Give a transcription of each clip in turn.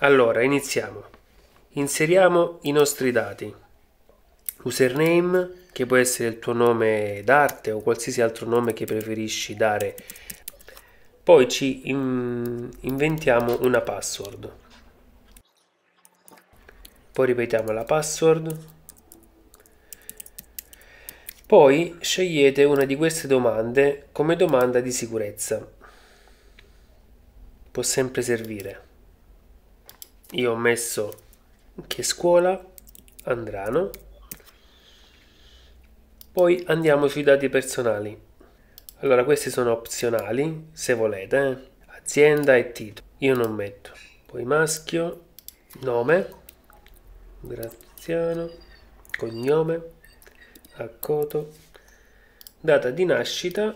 Allora, iniziamo. Inseriamo i nostri dati. Username, che può essere il tuo nome d'arte o qualsiasi altro nome che preferisci dare. Poi ci in inventiamo una password. Poi ripetiamo la password. Poi scegliete una di queste domande come domanda di sicurezza. Può sempre servire io ho messo che scuola Andrano poi andiamo sui dati personali allora questi sono opzionali se volete eh? azienda e titolo io non metto poi maschio nome Graziano cognome Accoto data di nascita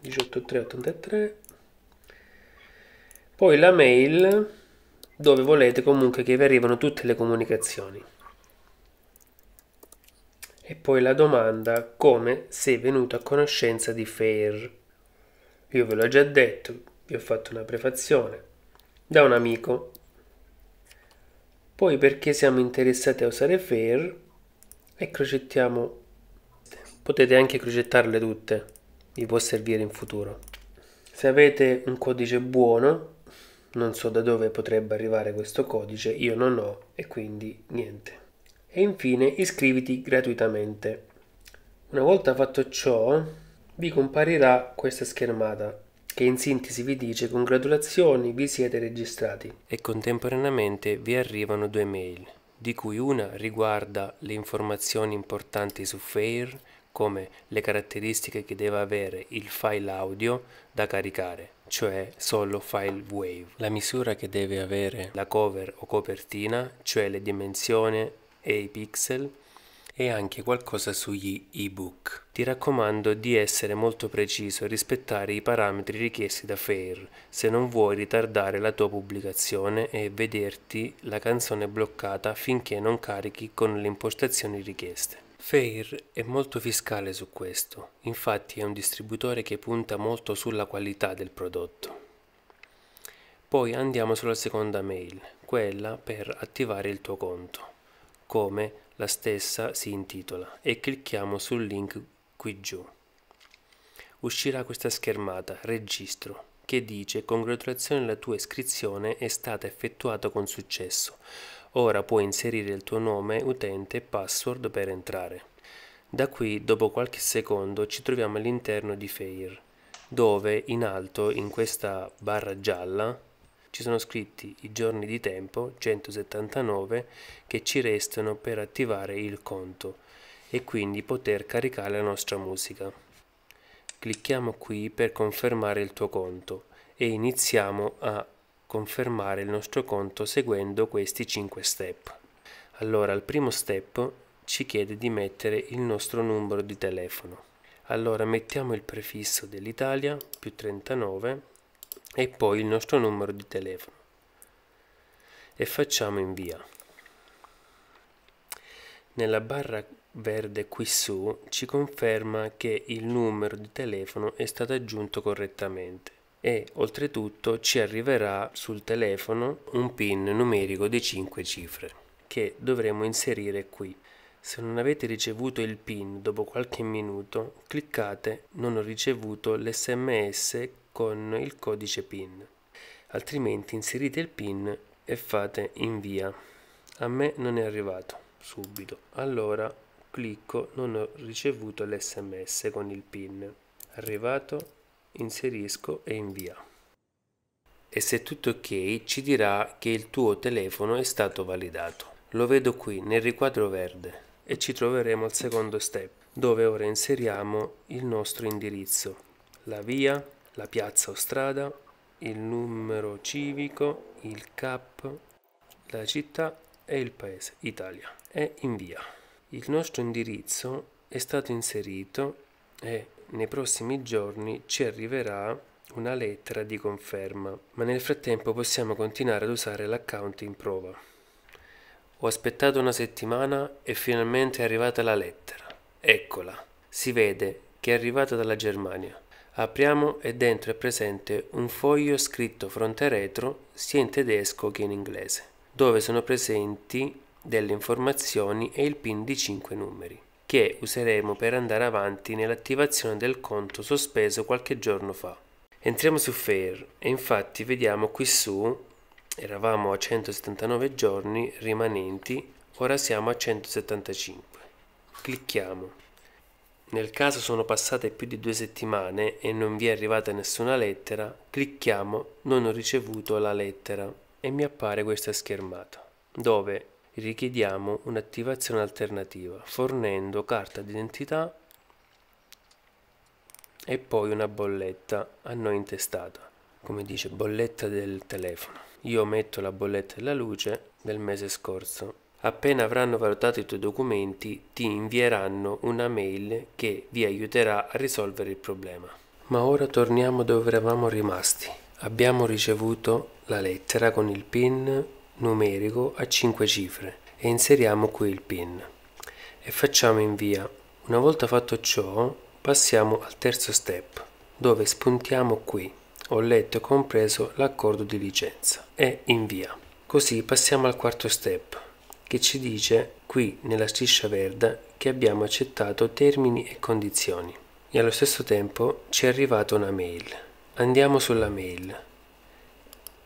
18383 poi la mail dove volete comunque che vi arrivano tutte le comunicazioni e poi la domanda come sei venuto a conoscenza di FAIR. Io ve l'ho già detto, vi ho fatto una prefazione, da un amico. Poi perché siamo interessati a usare FAIR e crocettiamo, potete anche crocettarle tutte, vi può servire in futuro. Se avete un codice buono non so da dove potrebbe arrivare questo codice, io non ho e quindi niente. E infine iscriviti gratuitamente. Una volta fatto ciò vi comparirà questa schermata che in sintesi vi dice congratulazioni vi siete registrati e contemporaneamente vi arrivano due mail di cui una riguarda le informazioni importanti su Fair come le caratteristiche che deve avere il file audio da caricare cioè solo file wave. La misura che deve avere la cover o copertina, cioè le dimensioni e i pixel, e anche qualcosa sugli ebook. Ti raccomando di essere molto preciso e rispettare i parametri richiesti da FAIR se non vuoi ritardare la tua pubblicazione e vederti la canzone bloccata finché non carichi con le impostazioni richieste. Fair è molto fiscale su questo, infatti è un distributore che punta molto sulla qualità del prodotto. Poi andiamo sulla seconda mail, quella per attivare il tuo conto, come la stessa si intitola, e clicchiamo sul link qui giù. Uscirà questa schermata, registro, che dice congratulazioni la tua iscrizione è stata effettuata con successo. Ora puoi inserire il tuo nome, utente e password per entrare. Da qui, dopo qualche secondo, ci troviamo all'interno di Fair, dove in alto, in questa barra gialla, ci sono scritti i giorni di tempo, 179, che ci restano per attivare il conto e quindi poter caricare la nostra musica. Clicchiamo qui per confermare il tuo conto e iniziamo a confermare il nostro conto seguendo questi 5 step. Allora, al primo step ci chiede di mettere il nostro numero di telefono. Allora mettiamo il prefisso dell'Italia più 39 e poi il nostro numero di telefono e facciamo invia. Nella barra verde qui su ci conferma che il numero di telefono è stato aggiunto correttamente e oltretutto ci arriverà sul telefono un pin numerico di 5 cifre che dovremo inserire qui. Se non avete ricevuto il PIN dopo qualche minuto, cliccate Non ho ricevuto l'SMS con il codice PIN. Altrimenti inserite il PIN e fate invia. A me non è arrivato subito. Allora clicco Non ho ricevuto l'SMS con il PIN. Arrivato inserisco e invia. E se tutto ok ci dirà che il tuo telefono è stato validato. Lo vedo qui nel riquadro verde e ci troveremo al secondo step dove ora inseriamo il nostro indirizzo, la via, la piazza o strada, il numero civico, il CAP, la città e il paese, Italia, e invia. Il nostro indirizzo è stato inserito e nei prossimi giorni ci arriverà una lettera di conferma, ma nel frattempo possiamo continuare ad usare l'account in prova. Ho aspettato una settimana e finalmente è arrivata la lettera. Eccola, si vede che è arrivata dalla Germania. Apriamo e dentro è presente un foglio scritto fronte retro sia in tedesco che in inglese, dove sono presenti delle informazioni e il PIN di 5 numeri che useremo per andare avanti nell'attivazione del conto sospeso qualche giorno fa. Entriamo su Fair e infatti vediamo qui su eravamo a 179 giorni rimanenti, ora siamo a 175. Clicchiamo. Nel caso sono passate più di due settimane e non vi è arrivata nessuna lettera, clicchiamo Non ho ricevuto la lettera e mi appare questa schermata, dove richiediamo un'attivazione alternativa fornendo carta d'identità e poi una bolletta a noi intestata come dice bolletta del telefono io metto la bolletta della luce del mese scorso appena avranno valutato i tuoi documenti ti invieranno una mail che vi aiuterà a risolvere il problema ma ora torniamo dove eravamo rimasti abbiamo ricevuto la lettera con il pin numerico a 5 cifre e inseriamo qui il PIN e facciamo invia. Una volta fatto ciò passiamo al terzo step dove spuntiamo qui ho letto e compreso l'accordo di licenza e invia. Così passiamo al quarto step che ci dice qui nella striscia verde che abbiamo accettato termini e condizioni e allo stesso tempo ci è arrivata una mail. Andiamo sulla mail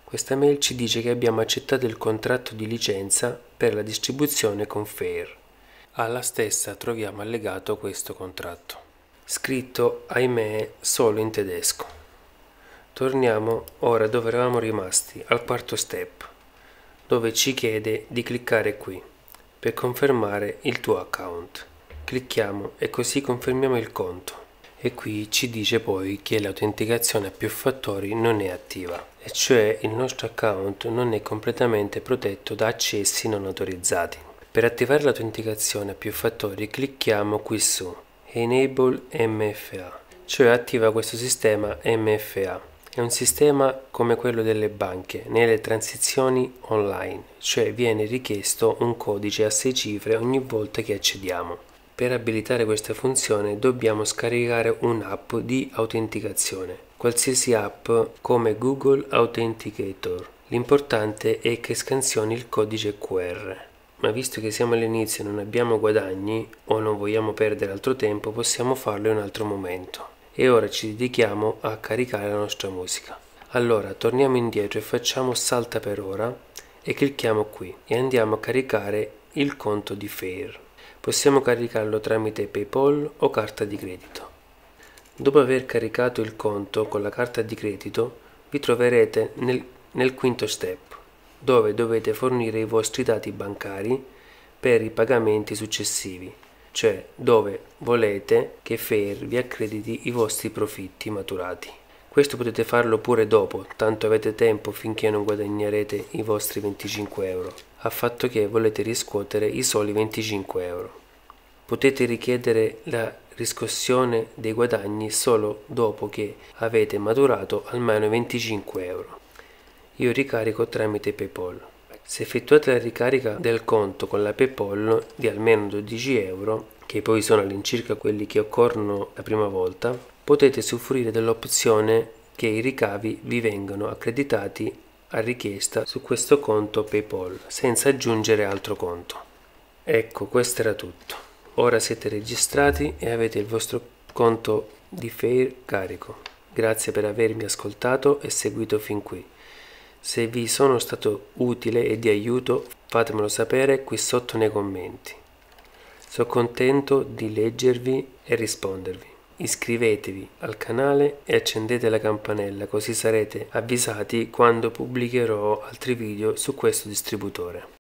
questa mail ci dice che abbiamo accettato il contratto di licenza per la distribuzione con Fair. Alla stessa troviamo allegato questo contratto, scritto ahimè solo in tedesco. Torniamo ora dove eravamo rimasti, al quarto step, dove ci chiede di cliccare qui per confermare il tuo account. Clicchiamo e così confermiamo il conto e qui ci dice poi che l'autenticazione a più fattori non è attiva e cioè il nostro account non è completamente protetto da accessi non autorizzati. Per attivare l'autenticazione a più fattori clicchiamo qui su Enable MFA, cioè attiva questo sistema MFA è un sistema come quello delle banche nelle transizioni online, cioè viene richiesto un codice a 6 cifre ogni volta che accediamo. Per abilitare questa funzione dobbiamo scaricare un'app di autenticazione, qualsiasi app come Google Authenticator. L'importante è che scansioni il codice QR. Ma visto che siamo all'inizio e non abbiamo guadagni o non vogliamo perdere altro tempo, possiamo farlo in un altro momento. E ora ci dedichiamo a caricare la nostra musica. Allora, torniamo indietro e facciamo salta per ora e clicchiamo qui e andiamo a caricare il conto di Fair possiamo caricarlo tramite PayPal o carta di credito. Dopo aver caricato il conto con la carta di credito, vi troverete nel, nel quinto step, dove dovete fornire i vostri dati bancari per i pagamenti successivi, cioè dove volete che Fair vi accrediti i vostri profitti maturati. Questo potete farlo pure dopo, tanto avete tempo finché non guadagnerete i vostri 25 euro, a fatto che volete riscuotere i soli 25 euro. Potete richiedere la riscossione dei guadagni solo dopo che avete maturato almeno 25 euro. Io ricarico tramite PayPal. Se effettuate la ricarica del conto con la PayPal di almeno 12 euro, che poi sono all'incirca quelli che occorrono la prima volta, potete soffrire dell'opzione che i ricavi vi vengano accreditati a richiesta su questo conto PayPal senza aggiungere altro conto. Ecco, questo era tutto. Ora siete registrati e avete il vostro conto di Fair carico. Grazie per avermi ascoltato e seguito fin qui. Se vi sono stato utile e di aiuto fatemelo sapere qui sotto nei commenti. Sono contento di leggervi e rispondervi. Iscrivetevi al canale e accendete la campanella così sarete avvisati quando pubblicherò altri video su questo distributore.